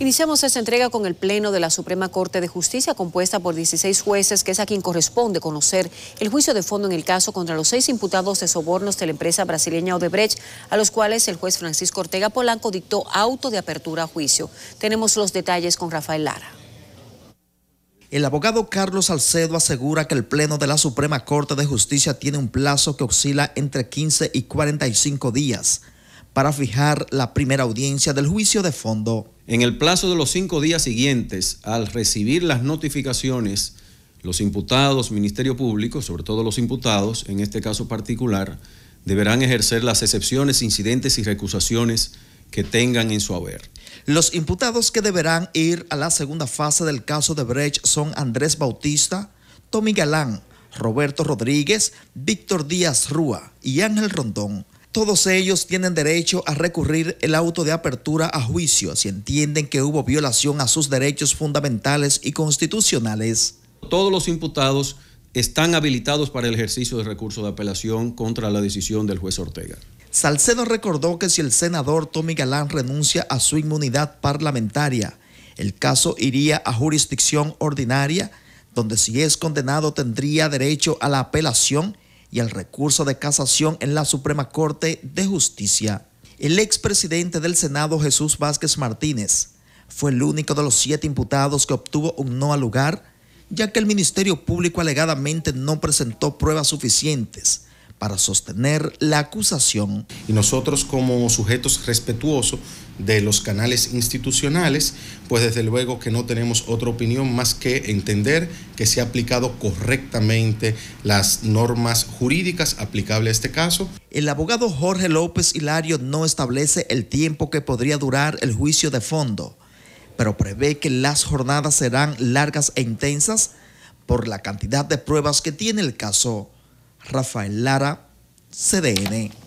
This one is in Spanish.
Iniciamos esta entrega con el Pleno de la Suprema Corte de Justicia, compuesta por 16 jueces, que es a quien corresponde conocer el juicio de fondo en el caso contra los seis imputados de sobornos de la empresa brasileña Odebrecht, a los cuales el juez Francisco Ortega Polanco dictó auto de apertura a juicio. Tenemos los detalles con Rafael Lara. El abogado Carlos Salcedo asegura que el Pleno de la Suprema Corte de Justicia tiene un plazo que oscila entre 15 y 45 días para fijar la primera audiencia del juicio de fondo. En el plazo de los cinco días siguientes, al recibir las notificaciones, los imputados, Ministerio Público, sobre todo los imputados, en este caso particular, deberán ejercer las excepciones, incidentes y recusaciones que tengan en su haber. Los imputados que deberán ir a la segunda fase del caso de Brecht son Andrés Bautista, Tommy Galán, Roberto Rodríguez, Víctor Díaz Rúa y Ángel Rondón. Todos ellos tienen derecho a recurrir el auto de apertura a juicio si entienden que hubo violación a sus derechos fundamentales y constitucionales. Todos los imputados están habilitados para el ejercicio de recurso de apelación contra la decisión del juez Ortega. Salcedo recordó que si el senador Tommy Galán renuncia a su inmunidad parlamentaria, el caso iría a jurisdicción ordinaria, donde si es condenado tendría derecho a la apelación y el recurso de casación en la Suprema Corte de Justicia. El expresidente del Senado Jesús Vázquez Martínez fue el único de los siete imputados que obtuvo un no al lugar, ya que el Ministerio Público alegadamente no presentó pruebas suficientes para sostener la acusación. Y nosotros como sujetos respetuosos de los canales institucionales, pues desde luego que no tenemos otra opinión más que entender que se ha aplicado correctamente las normas jurídicas aplicables a este caso. El abogado Jorge López Hilario no establece el tiempo que podría durar el juicio de fondo, pero prevé que las jornadas serán largas e intensas por la cantidad de pruebas que tiene el caso. Rafael Lara, CDN.